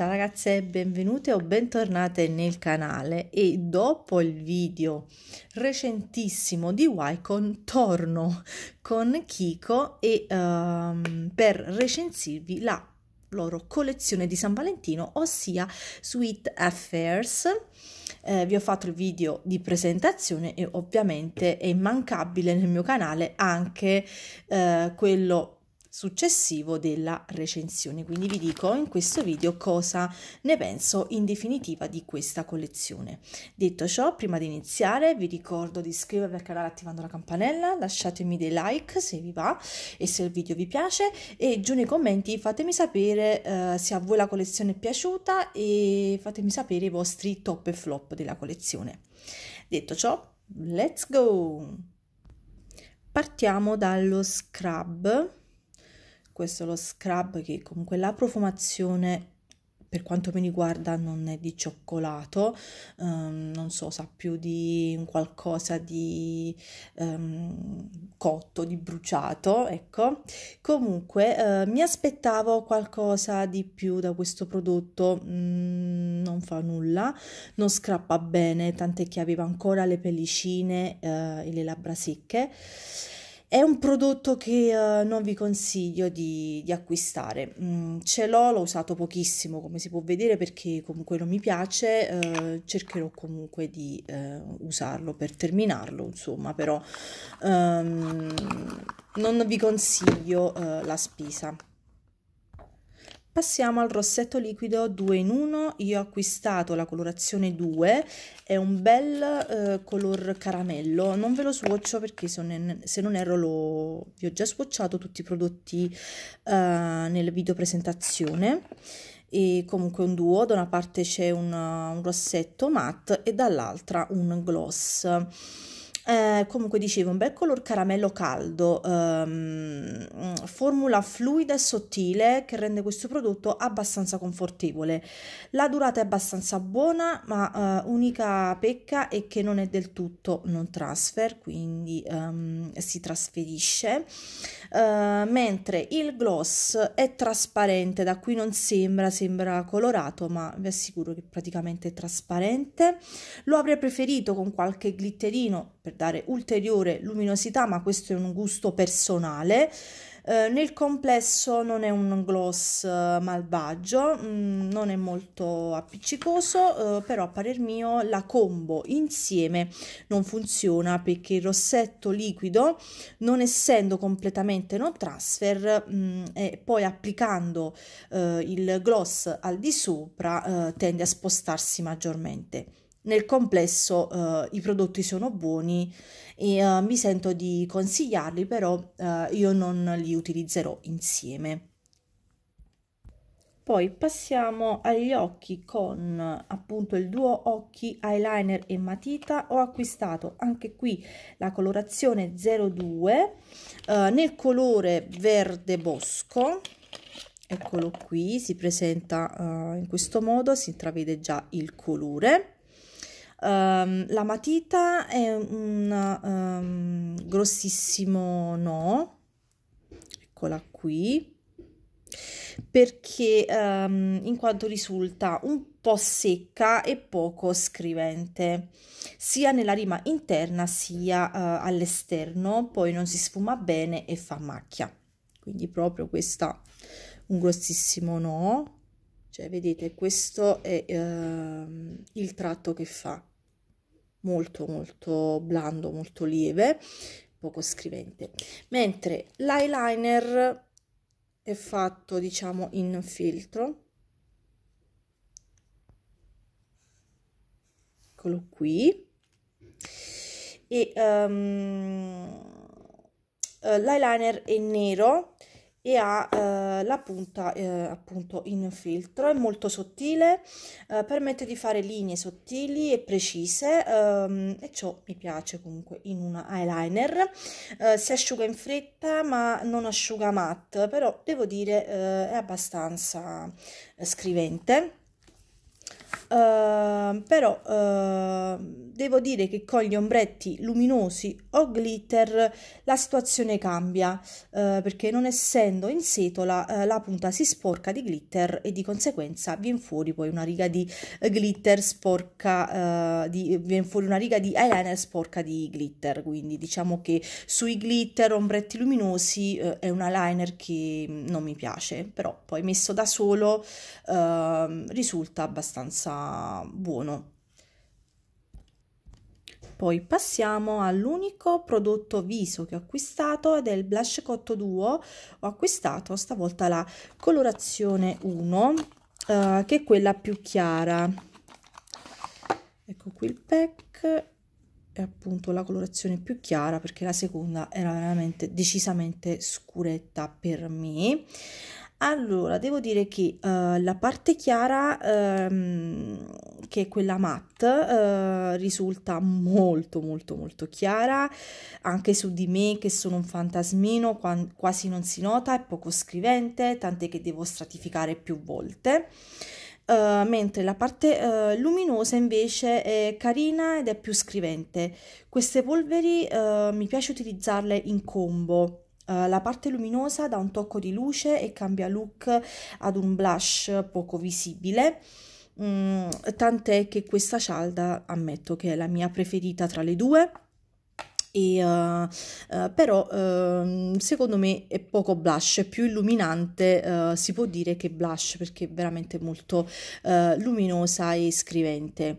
Ciao ragazze, benvenute o bentornate nel canale e dopo il video recentissimo di Wycon torno con Kiko e, um, per recensirvi la loro collezione di San Valentino, ossia Sweet Affairs. Eh, vi ho fatto il video di presentazione e ovviamente è immancabile nel mio canale anche eh, quello successivo della recensione. Quindi vi dico in questo video cosa ne penso in definitiva di questa collezione. Detto ciò, prima di iniziare vi ricordo di iscrivervi al canale attivando la campanella, lasciatemi dei like se vi va e se il video vi piace e giù nei commenti fatemi sapere eh, se a voi la collezione è piaciuta e fatemi sapere i vostri top e flop della collezione. Detto ciò, let's go! Partiamo dallo scrub questo è lo scrub che comunque la profumazione per quanto mi riguarda non è di cioccolato, um, non so, sa più di qualcosa di um, cotto, di bruciato, ecco. Comunque uh, mi aspettavo qualcosa di più da questo prodotto, mm, non fa nulla, non scrappa bene, tant'è che aveva ancora le pellicine uh, e le labbra secche è un prodotto che uh, non vi consiglio di, di acquistare. Mm, ce l'ho, l'ho usato pochissimo come si può vedere perché comunque non mi piace, uh, cercherò comunque di uh, usarlo per terminarlo, insomma, però um, non vi consiglio la spesa. Passiamo al rossetto liquido 2 in 1, io ho acquistato la colorazione 2, è un bel eh, color caramello, non ve lo swatcho perché se non, se non erro lo, vi ho già swatchato tutti i prodotti eh, nel video presentazione e comunque un duo, da una parte c'è un, un rossetto matte e dall'altra un gloss eh, comunque dicevo, un bel color caramello caldo, ehm, formula fluida e sottile che rende questo prodotto abbastanza confortevole. La durata è abbastanza buona, ma eh, unica pecca è che non è del tutto non transfer, quindi ehm, si trasferisce. Eh, mentre il gloss è trasparente, da qui non sembra, sembra colorato, ma vi assicuro che praticamente è trasparente. Lo avrei preferito con qualche glitterino per dare ulteriore luminosità, ma questo è un gusto personale. Eh, nel complesso non è un gloss eh, malvagio, mh, mm, non è molto appiccicoso, eh, però a parer mio la combo insieme non funziona perché il rossetto liquido, non essendo completamente non transfer, mh, mm, e poi applicando eh, il gloss al di sopra, eh, tende a spostarsi maggiormente. Nel complesso uh, i prodotti sono buoni e uh, mi sento di consigliarli, però uh, io non li utilizzerò insieme. Poi passiamo agli occhi con appunto il duo occhi eyeliner e matita. Ho acquistato anche qui la colorazione 02 nel colore verde bosco eccolo qui, si presenta uh, in questo modo, si intravede già il colore. Um, la matita è un um, grossissimo no, eccola qui, perché um, in quanto risulta un po' secca e poco scrivente, sia nella rima interna sia uh, all'esterno, poi non si sfuma bene e fa macchia. Quindi proprio questa un grossissimo no, cioè vedete questo è uh, il tratto che fa molto molto blando, molto lieve, poco scrivente, mentre l'eyeliner è fatto diciamo in filtro, eccolo qui, e um, l'eyeliner è nero e ha eh, la punta eh, appunto in filtro è molto sottile eh, permette di fare linee sottili e precise ehm, e ciò mi piace comunque in un eyeliner eh, si asciuga in fretta ma non asciuga matte però devo dire eh, è abbastanza eh, scrivente Uh, però uh, devo dire che con gli ombretti luminosi o glitter la situazione cambia uh, perché non essendo in setola eh, la punta si sporca di glitter e di conseguenza viene fuori poi una riga di glitter sporca eh, di, viene fuori una riga di eyeliner sporca di glitter quindi diciamo che sui glitter ombretti luminosi è un eyeliner che non mi piace però poi messo da solo ehm, risulta abbastanza abbastanza buono. Poi passiamo all'unico prodotto viso che ho acquistato ed è il Blush Cotto Duo. Ho acquistato stavolta la colorazione 1 eh, che è quella più chiara. Ecco qui il pack è appunto la colorazione più chiara perché la seconda era veramente decisamente scuretta per me allora, devo dire che uh, la parte chiara, uh, che è quella matte, uh, risulta molto molto molto chiara, anche su di me che sono un fantasmino, qu quasi non si nota, è poco scrivente, tant'è che devo stratificare più volte. Uh, mentre la parte uh, luminosa invece è carina ed è più scrivente. Queste polveri uh, mi piace utilizzarle in combo eh, la parte luminosa dà un tocco di luce e cambia look ad un blush poco visibile. Mm, tant'è che questa cialda ammetto che è la mia preferita tra le due e, uh, uh, però uh, secondo me è poco blush, è più illuminante, si può dire che blush perché è veramente molto luminosa e scrivente.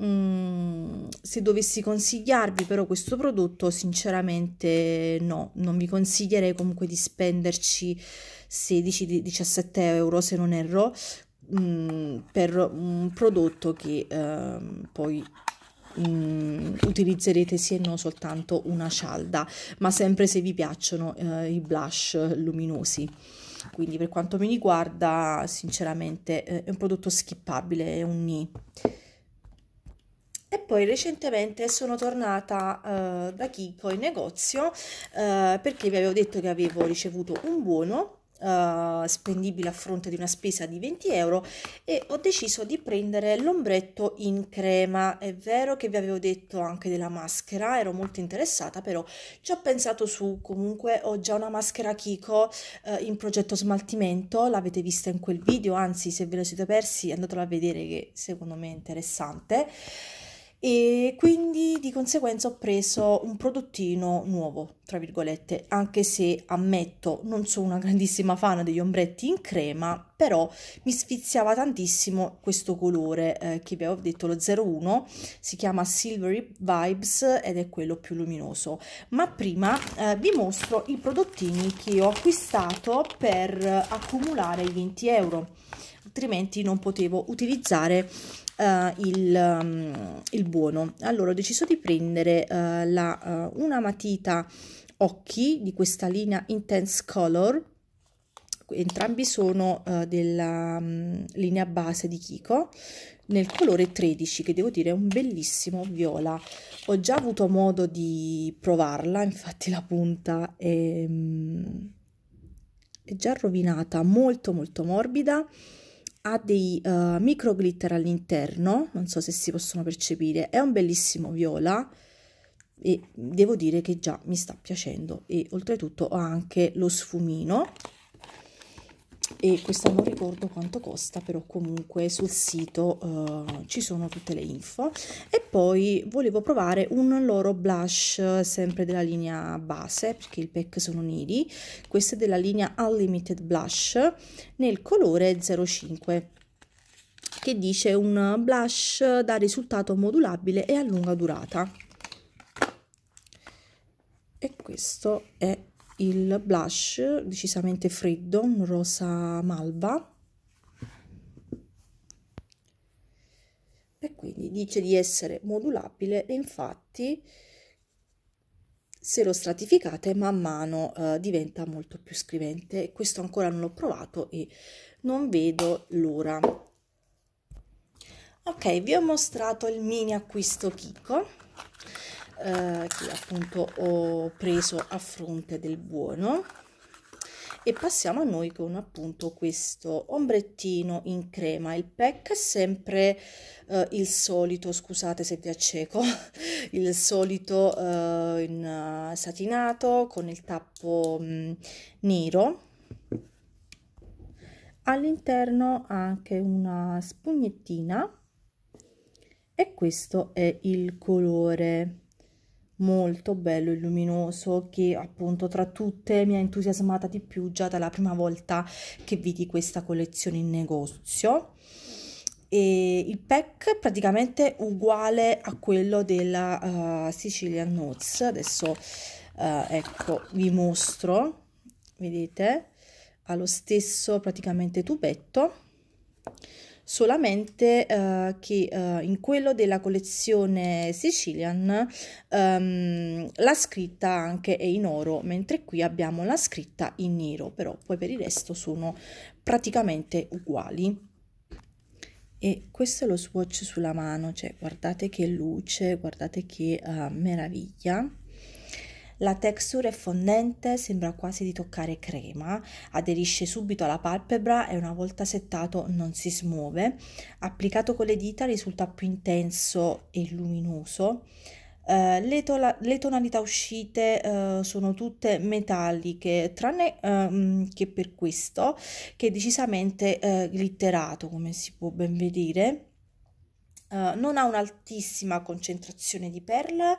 Mm, se dovessi consigliarvi però questo prodotto, sinceramente no, non vi consiglierei comunque di spenderci 16-17 euro se non erro mm, per un prodotto che eh, poi Mm, utilizzerete sì no soltanto una cialda ma sempre se vi piacciono eh, i blush luminosi quindi per quanto mi riguarda sinceramente eh, è un prodotto skippabile è un ni. E poi recentemente sono tornata uh, da Kiko in negozio uh, perché vi avevo detto che avevo ricevuto un buono Uh, spendibile a fronte di una spesa di 20 euro e ho deciso di prendere l'ombretto in crema è vero che vi avevo detto anche della maschera ero molto interessata però ci ho pensato su comunque ho già una maschera Kiko uh, in progetto smaltimento l'avete vista in quel video anzi se ve lo siete persi andatela a vedere che secondo me è interessante e quindi di conseguenza ho preso un prodottino nuovo, tra virgolette, anche se ammetto non sono una grandissima fan degli ombretti in crema, però mi sfiziava tantissimo questo colore eh, che vi avevo detto lo 01, si chiama Silvery Vibes ed è quello più luminoso. Ma prima eh, vi mostro i prodottini che ho acquistato per eh, accumulare i 20 euro, altrimenti non potevo utilizzare eh, il, um, il, buono allora ho deciso di prendere eh, la, uh, una matita occhi di questa linea intense color entrambi sono uh, della um, linea base di Kiko nel colore 13 che devo dire è un bellissimo viola ho già avuto modo di provarla infatti la punta è, mm, è già rovinata molto molto morbida ha dei uh, eh, micro glitter all'interno, non so se si possono percepire, è un bellissimo viola e devo dire che già mi sta piacendo e oltretutto ha anche lo sfumino e questa non ricordo quanto costa però comunque sul sito uh, ci sono tutte le info e poi volevo provare un loro blush sempre della linea base perché il pack sono nidi questo è della linea unlimited blush nel colore 05 che dice un blush da risultato modulabile e a lunga durata e questo è il blush decisamente freddo, un rosa malva. E quindi dice di essere modulabile infatti se lo stratificate man mano eh, diventa molto più scrivente. Questo ancora non l'ho provato e non vedo l'ora. Ok, vi ho mostrato il mini acquisto Kiko eh, che appunto ho preso a fronte del buono e passiamo a noi con appunto questo ombrettino in crema il pack è sempre eh, il solito scusate se vi acceco il solito eh, in eh, satinato con il tappo mh, mm, nero all'interno anche una spugnettina e questo è il colore molto bello e luminoso che appunto tra tutte mi ha entusiasmata di più già dalla prima volta che vidi questa collezione in negozio e il pack praticamente uguale a quello della uh, Sicilian Notes adesso uh, ecco vi mostro vedete ha lo stesso praticamente tubetto solamente eh, che eh, in quello della collezione Sicilian ehm, la scritta anche è in oro, mentre qui abbiamo la scritta in nero, però poi per il resto sono praticamente uguali. E questo è lo swatch sulla mano, cioè guardate che luce, guardate che uh, meraviglia. La texture è fondente, sembra quasi di toccare crema, aderisce subito alla palpebra e una volta settato non si smuove. Applicato con le dita risulta più intenso e luminoso. Uh, le, to- le, tonalità uscite uh, sono tutte metalliche, tranne uh, che per questo, che è decisamente eh, glitterato, come si può ben vedere. non ha un'altissima concentrazione di perla,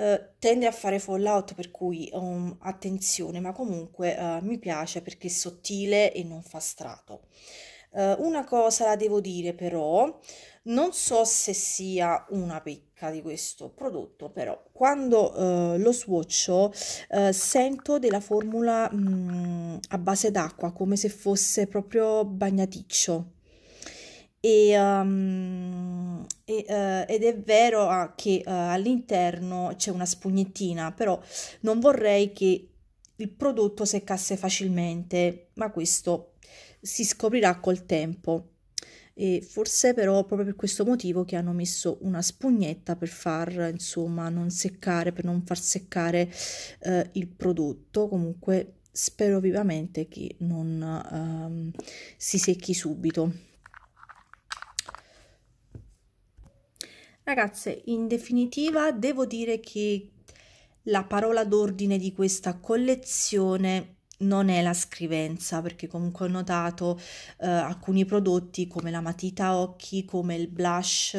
eh, tende a fare fallout per cui um, attenzione ma comunque uh, mi piace perché è sottile e non fa strato uh, una cosa la devo dire però non so se sia una pecca di questo prodotto, però quando eh, lo swatcho eh, sento della formula mh, mm, a base d'acqua, come se fosse proprio bagnaticcio. E um, e, eh, ed è vero ah, che eh, all'interno c'è una spugnettina, però non vorrei che il prodotto seccasse facilmente, ma questo si scoprirà col tempo. E forse però proprio per questo motivo che hanno messo una spugnetta per far insomma non seccare per non far seccare eh, il prodotto comunque spero vivamente che non ehm, si secchi subito Ragazze, in definitiva devo dire che la parola d'ordine di questa collezione non è la scrivenza, perché comunque ho notato eh, alcuni prodotti come la matita occhi, come il blush,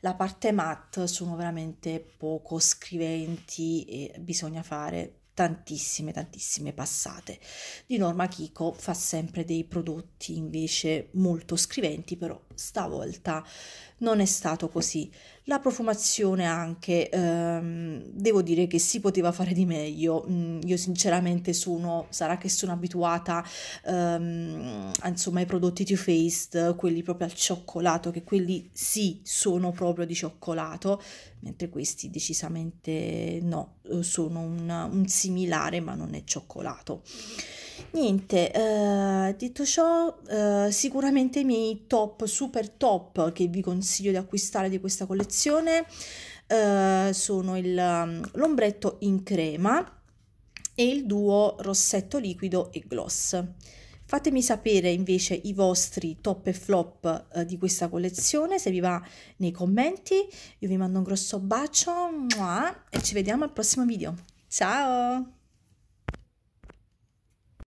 la parte matte sono veramente poco scriventi e bisogna fare tantissime tantissime passate. Di norma Kiko fa sempre dei prodotti invece molto scriventi, però stavolta non è stato così. La profumazione anche, ehm, devo dire che si poteva fare di meglio, mm, io sinceramente sono, sarà che sono abituata ehm, insomma ai prodotti Too Faced, quelli proprio al cioccolato, che quelli sì sono proprio di cioccolato, mentre questi decisamente no, sono un, un similare ma non è cioccolato. Niente, eh, detto ciò, eh, sicuramente i miei top, super top che vi consiglio di acquistare di questa collezione eh, sono il, mm, l'ombretto in crema e il duo rossetto liquido e gloss. Fatemi sapere invece i vostri top e flop eh, di questa collezione, se vi va nei commenti. Io vi mando un grosso bacio mua, e ci vediamo al prossimo video. Ciao!